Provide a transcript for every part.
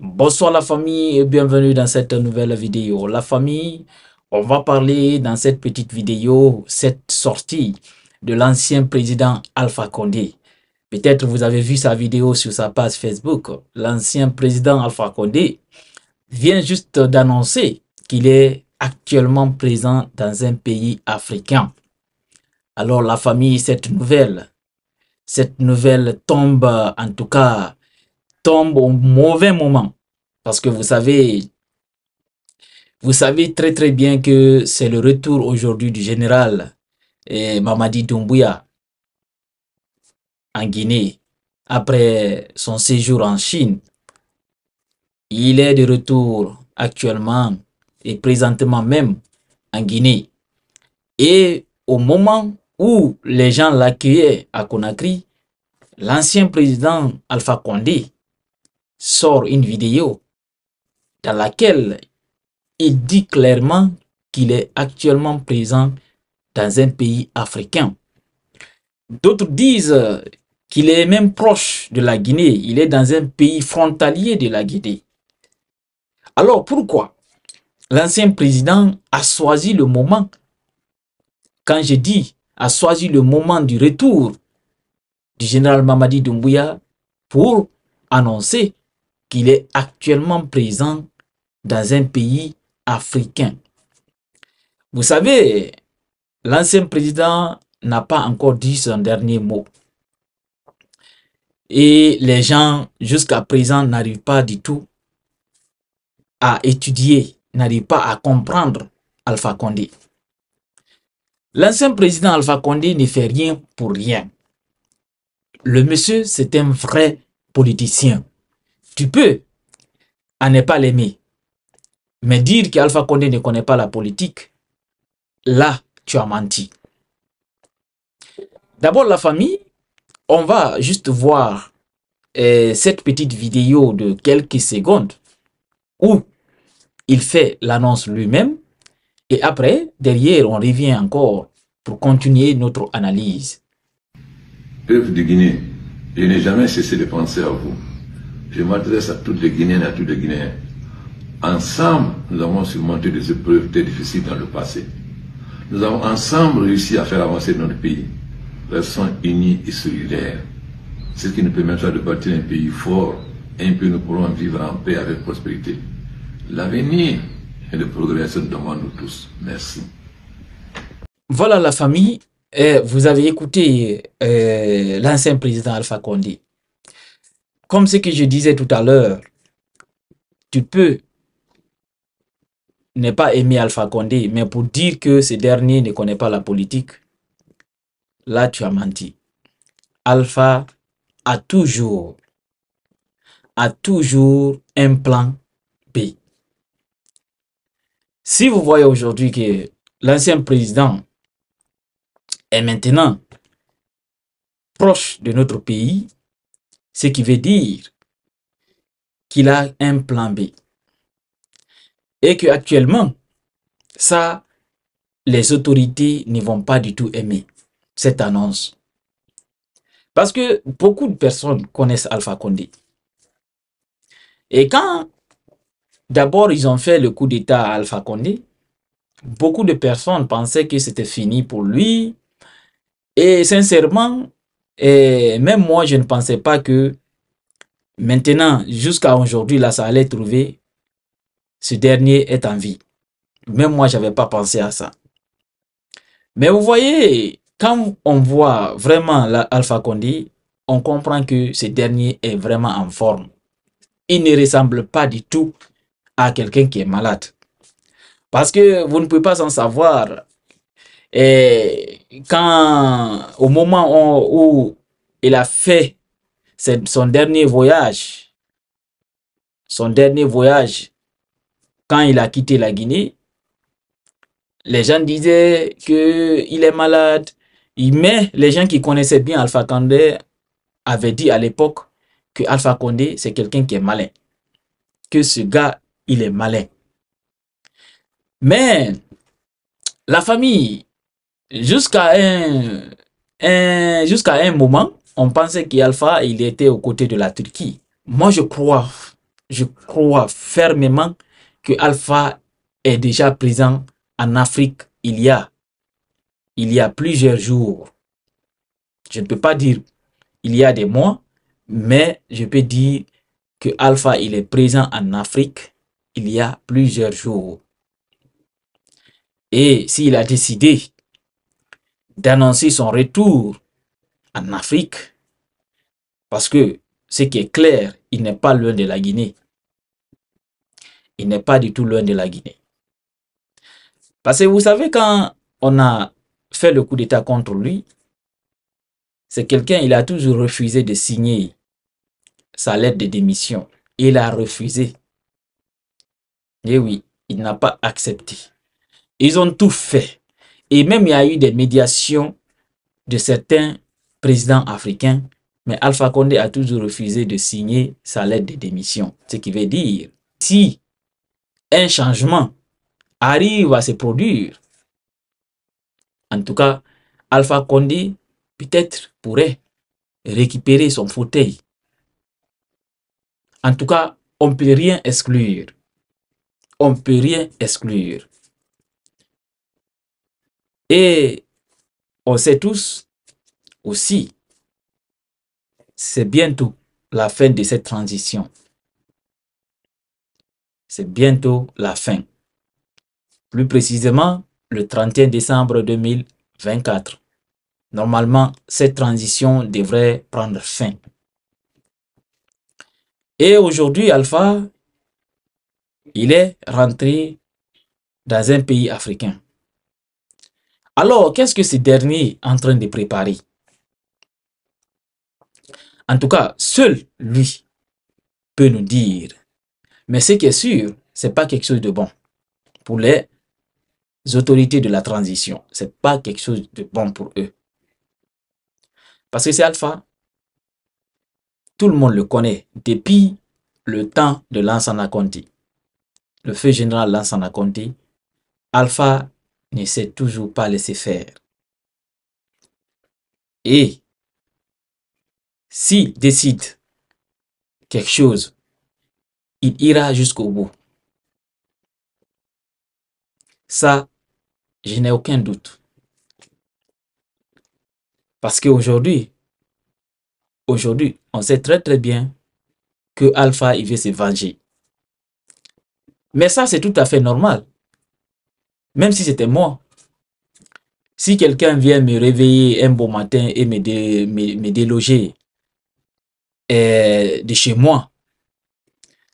Bonsoir la famille et bienvenue dans cette nouvelle vidéo. La famille, on va parler dans cette petite vidéo, cette sortie de l'ancien président Alpha Condé. Peut-être vous avez vu sa vidéo sur sa page Facebook. L'ancien président Alpha Condé vient juste d'annoncer qu'il est actuellement présent dans un pays africain. Alors la famille, cette nouvelle, cette nouvelle tombe en tout cas tombe au mauvais moment. Parce que vous savez, vous savez très très bien que c'est le retour aujourd'hui du général et eh, Mamadi Doumbouya en Guinée après son séjour en Chine. Il est de retour actuellement et présentement même en Guinée. Et au moment où les gens l'accueillaient à Conakry, l'ancien président Alpha Condé sort une vidéo dans laquelle il dit clairement qu'il est actuellement présent dans un pays africain. D'autres disent qu'il est même proche de la Guinée, il est dans un pays frontalier de la Guinée. Alors pourquoi l'ancien président a choisi le moment, quand je dis a choisi le moment du retour du général Mamadi Doumbouya pour annoncer qu'il est actuellement présent dans un pays africain. Vous savez, l'ancien président n'a pas encore dit son dernier mot. Et les gens, jusqu'à présent, n'arrivent pas du tout à étudier, n'arrivent pas à comprendre Alpha Condé. L'ancien président Alpha Condé ne fait rien pour rien. Le monsieur, c'est un vrai politicien. Tu peux à ne pas l'aimer. Mais dire qu'Alpha Condé ne connaît pas la politique, là, tu as menti. D'abord, la famille, on va juste voir euh, cette petite vidéo de quelques secondes où il fait l'annonce lui-même et après, derrière, on revient encore pour continuer notre analyse. Peuple de Guinée, je n'ai jamais cessé de penser à vous. Je m'adresse à toutes les Guinéennes et à tous les Guinéens. Ensemble, nous avons surmonté des épreuves très difficiles dans le passé. Nous avons ensemble réussi à faire avancer notre pays. Restons unis et solidaires. C'est ce qui nous permettra de bâtir un pays fort et puis nous pourrons vivre en paix avec prospérité. L'avenir et le progrès sont devant nous tous. Merci. Voilà la famille. Eh, vous avez écouté euh, l'ancien président Alpha Condé. Comme ce que je disais tout à l'heure, tu peux ne pas aimer Alpha Condé, mais pour dire que ce dernier ne connaît pas la politique, là tu as menti. Alpha a toujours, a toujours un plan B. Si vous voyez aujourd'hui que l'ancien président est maintenant proche de notre pays, ce qui veut dire qu'il a un plan B. Et qu'actuellement, ça, les autorités ne vont pas du tout aimer cette annonce. Parce que beaucoup de personnes connaissent Alpha Condé. Et quand d'abord ils ont fait le coup d'État à Alpha Condé, beaucoup de personnes pensaient que c'était fini pour lui. Et sincèrement, et même moi, je ne pensais pas que maintenant, jusqu'à aujourd'hui, là, ça allait trouver ce dernier est en vie. Même moi, je n'avais pas pensé à ça. Mais vous voyez, quand on voit vraiment l'Alpha Condi, on comprend que ce dernier est vraiment en forme. Il ne ressemble pas du tout à quelqu'un qui est malade. Parce que vous ne pouvez pas en savoir et quand, au moment où, il a fait son dernier voyage, son dernier voyage, quand il a quitté la Guinée, les gens disaient qu'il est malade. Mais les gens qui connaissaient bien Alpha Condé avaient dit à l'époque que Alpha Condé, c'est quelqu'un qui est malin. Que ce gars, il est malin. Mais la famille Jusqu'à un, jusqu'à un moment, on pensait qu'Alpha, il était aux côtés de la Turquie. Moi, je crois, je crois fermement que Alpha est déjà présent en Afrique il y a, il y a plusieurs jours. Je ne peux pas dire il y a des mois, mais je peux dire que Alpha, il est présent en Afrique il y a plusieurs jours. Et s'il a décidé d'annoncer son retour en Afrique, parce que ce qui est clair, il n'est pas loin de la Guinée. Il n'est pas du tout loin de la Guinée. Parce que vous savez, quand on a fait le coup d'État contre lui, c'est quelqu'un, il a toujours refusé de signer sa lettre de démission. Il a refusé. Et eh oui, il n'a pas accepté. Ils ont tout fait et même il y a eu des médiations de certains présidents africains, mais Alpha Condé a toujours refusé de signer sa lettre de démission. Ce qui veut dire, si un changement arrive à se produire, en tout cas, Alpha Condé peut-être pourrait récupérer son fauteuil. En tout cas, on ne peut rien exclure. On ne peut rien exclure. Et on sait tous aussi, c'est bientôt la fin de cette transition. C'est bientôt la fin. Plus précisément, le 31 décembre 2024. Normalement, cette transition devrait prendre fin. Et aujourd'hui, Alpha, il est rentré dans un pays africain. Alors, qu'est-ce que ces dernier est en train de préparer En tout cas, seul lui peut nous dire. Mais ce qui est sûr, ce n'est pas quelque chose de bon pour les autorités de la transition. Ce n'est pas quelque chose de bon pour eux. Parce que c'est Alpha. Tout le monde le connaît depuis le temps de Lansana Conti. Le feu général Lansana Conti. Alpha ne s'est toujours pas laissé faire. Et s'il décide quelque chose, il ira jusqu'au bout. Ça, je n'ai aucun doute. Parce qu'aujourd'hui, aujourd'hui, on sait très très bien que Alpha, il veut se venger. Mais ça, c'est tout à fait normal. Même si c'était moi. Si quelqu'un vient me réveiller un beau matin et me, déloger euh, de chez moi,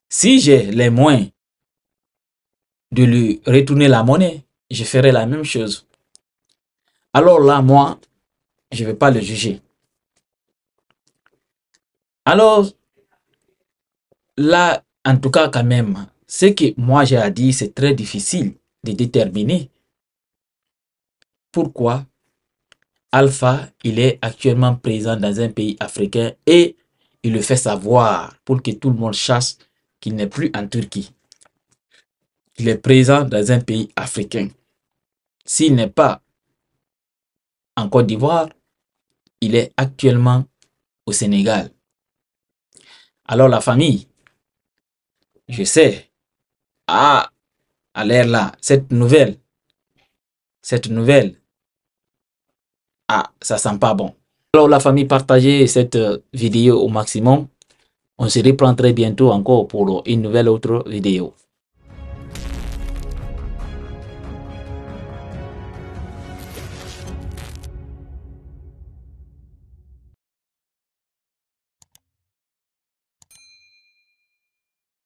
si j'ai les moyens de lui retourner la monnaie, je ferai la même chose. Alors là, moi, je ne vais pas le juger. Alors, là, en tout cas, quand même, ce que moi j'ai à dire, c'est très difficile de déterminer pourquoi Alpha, il est actuellement présent dans un pays africain et il le fait savoir pour que tout le monde sache qu'il n'est plus en Turquie. Il est présent dans un pays africain. S'il n'est pas en Côte d'Ivoire, il est actuellement au Sénégal. Alors la famille, je sais, ah, à là cette nouvelle, cette nouvelle, ah, ça sent pas bon. Alors la famille, partagez cette euh, vidéo au maximum. On se reprend très bientôt encore pour une nouvelle autre vidéo.